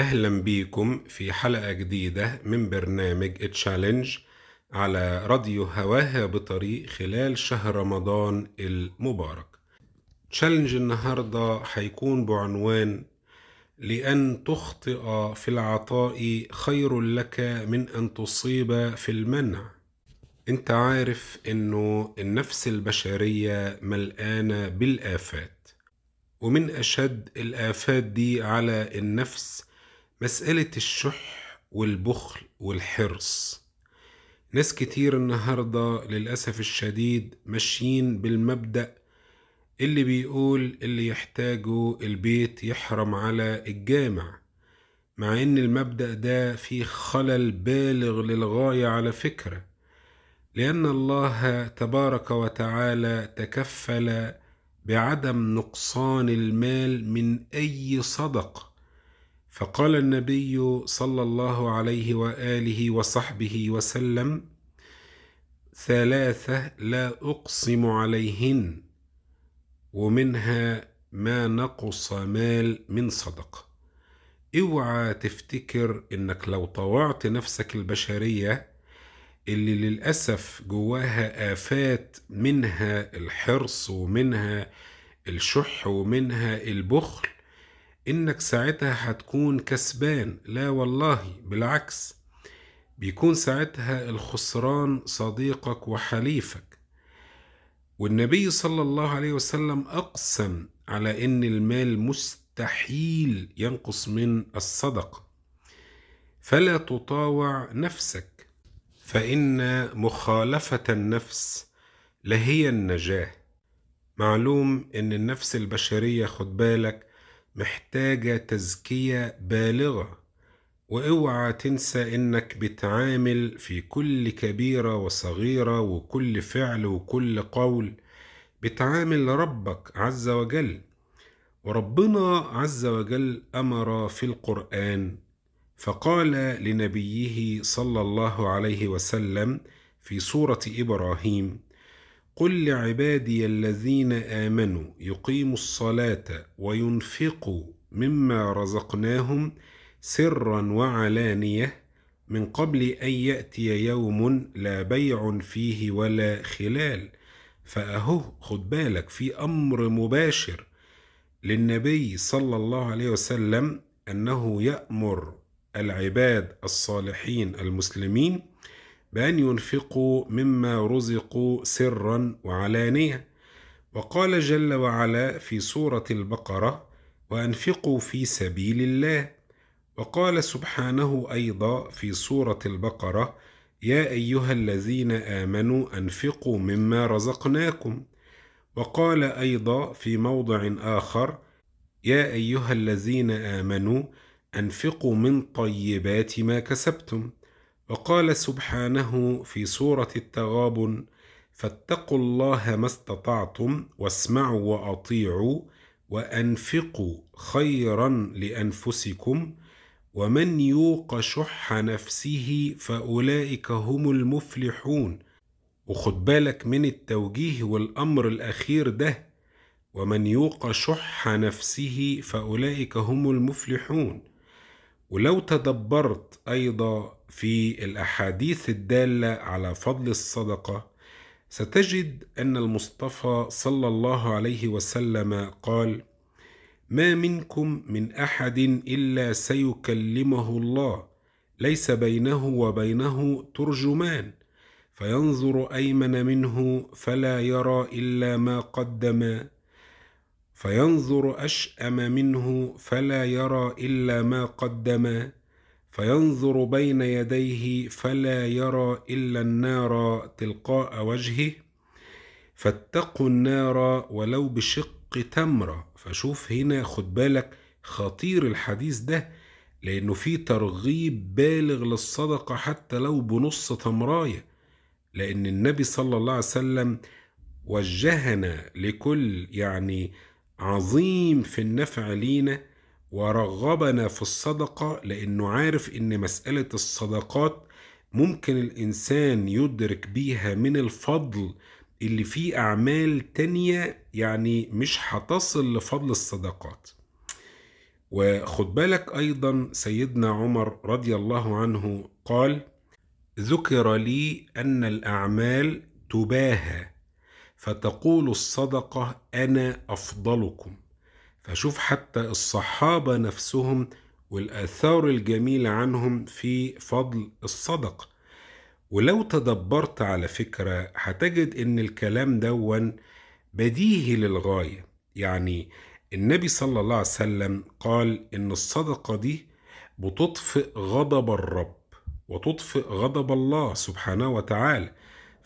أهلا بيكم في حلقة جديدة من برنامج تشالنج على راديو هواها بطريق خلال شهر رمضان المبارك تشالنج النهاردة هيكون بعنوان لأن تخطئ في العطاء خير لك من أن تصيب في المنع انت عارف انه النفس البشرية ملآنة بالآفات ومن أشد الآفات دي على النفس مسألة الشح والبخل والحرص ناس كتير النهاردة للأسف الشديد ماشيين بالمبدأ اللي بيقول اللي يحتاجه البيت يحرم على الجامع مع ان المبدأ ده فيه خلل بالغ للغاية على فكرة لأن الله تبارك وتعالى تكفل بعدم نقصان المال من أي صدقه فقال النبي صلى الله عليه واله وصحبه وسلم ثلاثه لا اقسم عليهن ومنها ما نقص مال من صدقه اوعى تفتكر انك لو طوعت نفسك البشريه اللي للاسف جواها افات منها الحرص ومنها الشح ومنها البخل انك ساعتها هتكون كسبان لا والله بالعكس بيكون ساعتها الخسران صديقك وحليفك والنبي صلى الله عليه وسلم اقسم على ان المال مستحيل ينقص من الصدقه فلا تطاوع نفسك فان مخالفه النفس لهي النجاه معلوم ان النفس البشريه خد بالك محتاجة تزكية بالغة واوعى تنسى انك بتعامل في كل كبيرة وصغيرة وكل فعل وكل قول بتعامل ربك عز وجل وربنا عز وجل امر في القرآن فقال لنبيه صلى الله عليه وسلم في سورة إبراهيم قل لعبادي الذين امنوا يقيموا الصلاه وينفقوا مما رزقناهم سرا وعلانيه من قبل ان ياتي يوم لا بيع فيه ولا خلال فاهو خد بالك في امر مباشر للنبي صلى الله عليه وسلم انه يامر العباد الصالحين المسلمين بأن ينفقوا مما رزقوا سرا وعلانية وقال جل وعلا في سورة البقرة وأنفقوا في سبيل الله وقال سبحانه أيضا في سورة البقرة يا أيها الذين آمنوا أنفقوا مما رزقناكم وقال أيضا في موضع آخر يا أيها الذين آمنوا أنفقوا من طيبات ما كسبتم وقال سبحانه في سورة التغابن: فاتقوا الله ما استطعتم واسمعوا وأطيعوا وأنفقوا خيرا لأنفسكم ومن يوق شح نفسه فأولئك هم المفلحون وخد بالك من التوجيه والأمر الأخير ده ومن يوق شح نفسه فأولئك هم المفلحون ولو تدبرت ايضا في الاحاديث الداله على فضل الصدقه ستجد ان المصطفى صلى الله عليه وسلم قال ما منكم من احد الا سيكلمه الله ليس بينه وبينه ترجمان فينظر ايمن منه فلا يرى الا ما قدم فينظر أشأم منه فلا يرى إلا ما قدم فينظر بين يديه فلا يرى إلا النار تلقاء وجهه فاتقوا النار ولو بشق تمرة فشوف هنا خد بالك خطير الحديث ده لأنه في ترغيب بالغ للصدقة حتى لو بنص تمراية لأن النبي صلى الله عليه وسلم وجهنا لكل يعني عظيم في النفع لينا ورغبنا في الصدقة لأنه عارف إن مسألة الصدقات ممكن الإنسان يدرك بيها من الفضل اللي فيه أعمال تانية يعني مش هتصل لفضل الصدقات وخد بالك أيضا سيدنا عمر رضي الله عنه قال ذكر لي أن الأعمال تباهى فتقول الصدقة أنا أفضلكم فشوف حتى الصحابة نفسهم والآثار الجميلة عنهم في فضل الصدقة ولو تدبرت على فكرة هتجد إن الكلام دون بديهي للغاية يعني النبي صلى الله عليه وسلم قال إن الصدقة دي بتطفئ غضب الرب وتطفئ غضب الله سبحانه وتعالى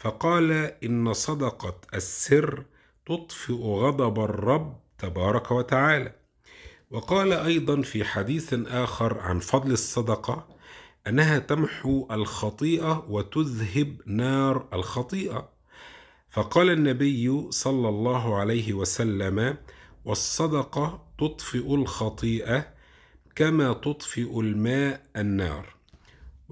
فقال إن صدقة السر تطفئ غضب الرب تبارك وتعالى وقال أيضا في حديث آخر عن فضل الصدقة أنها تمحو الخطيئة وتذهب نار الخطيئة فقال النبي صلى الله عليه وسلم والصدقة تطفئ الخطيئة كما تطفئ الماء النار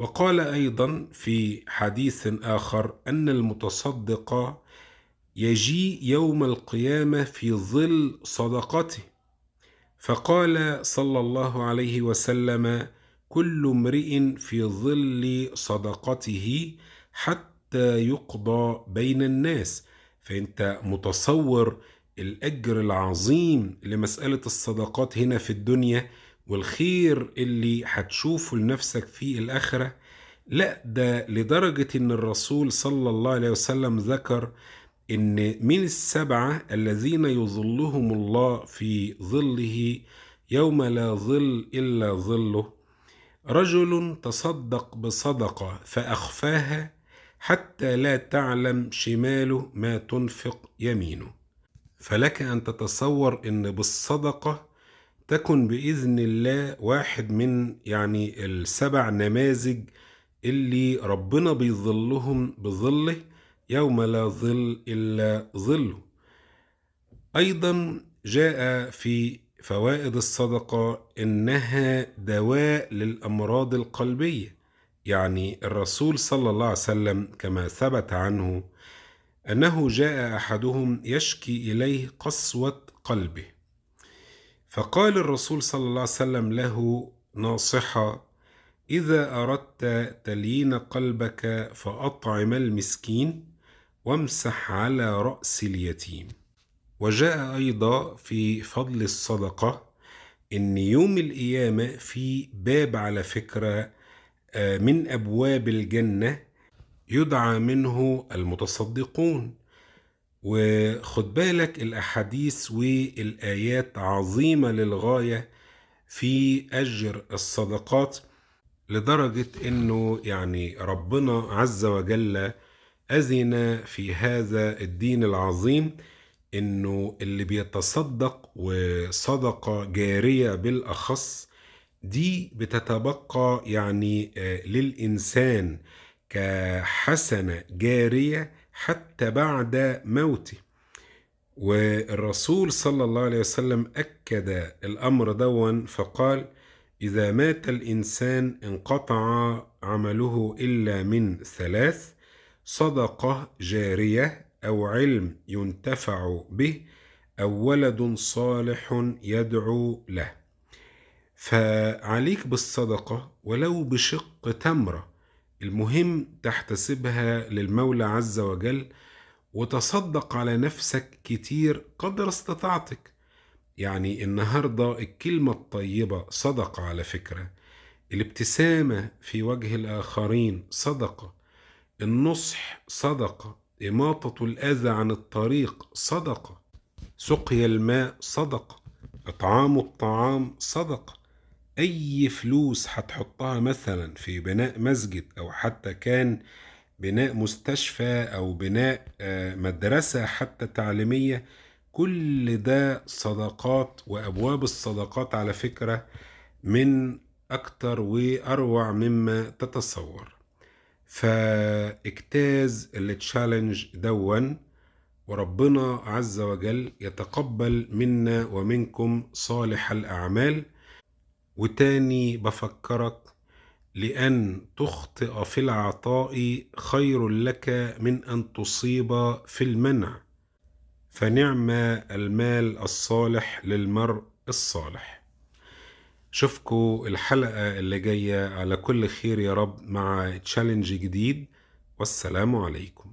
وقال أيضا في حديث آخر أن المتصدق يجيء يوم القيامة في ظل صدقته فقال صلى الله عليه وسلم كل امرئ في ظل صدقته حتى يقضى بين الناس فانت متصور الاجر العظيم لمساله الصدقات هنا في الدنيا والخير اللي هتشوفه لنفسك في الآخرة لا ده لدرجة إن الرسول صلى الله عليه وسلم ذكر إن من السبعة الذين يظلهم الله في ظله يوم لا ظل إلا ظله رجل تصدق بصدقة فأخفاها حتى لا تعلم شماله ما تنفق يمينه فلك أن تتصور إن بالصدقة تكن بإذن الله واحد من يعني السبع نماذج اللي ربنا بيظلهم بظله يوم لا ظل إلا ظله أيضا جاء في فوائد الصدقة إنها دواء للأمراض القلبية يعني الرسول صلى الله عليه وسلم كما ثبت عنه أنه جاء أحدهم يشكي إليه قسوة قلبه فقال الرسول صلى الله عليه وسلم له ناصحة إذا أردت تليين قلبك فأطعم المسكين وامسح على رأس اليتيم وجاء أيضا في فضل الصدقة إن يوم القيامة في باب على فكرة آه، من أبواب الجنة يدعى منه المتصدقون وخد بالك الأحاديث والآيات عظيمة للغاية في أجر الصدقات لدرجة أنه يعني ربنا عز وجل أذن في هذا الدين العظيم أنه اللي بيتصدق وصدقة جارية بالأخص دي بتتبقى يعني آه، للإنسان كحسنة جارية حتى بعد موته والرسول صلى الله عليه وسلم أكد الأمر دون فقال إذا مات الإنسان انقطع عمله إلا من ثلاث صدقة جارية أو علم ينتفع به أو ولد صالح يدعو له فعليك بالصدقة ولو بشق تمرة المهم تحتسبها للمولى عز وجل وتصدق على نفسك كتير قدر استطاعتك يعني النهاردة الكلمة الطيبة صدقة على فكرة الابتسامة في وجه الآخرين صدقة النصح صدقة إماطة الأذى عن الطريق صدقة سقي الماء صدقة إطعام الطعام صدقة أي فلوس هتحطها مثلا في بناء مسجد أو حتى كان بناء مستشفى أو بناء آه، مدرسة حتى تعليمية كل ده صدقات وأبواب الصدقات على فكرة من أكتر وأروع مما تتصور فاجتاز التشالنج دوا وربنا عز وجل يتقبل منا ومنكم صالح الأعمال وتاني بفكرك لأن تخطئ في العطاء خير لك من أن تصيب في المنع فنعم المال الصالح للمرء الصالح شوفكوا الحلقة اللي جاية على كل خير يا رب مع تشالنج جديد والسلام عليكم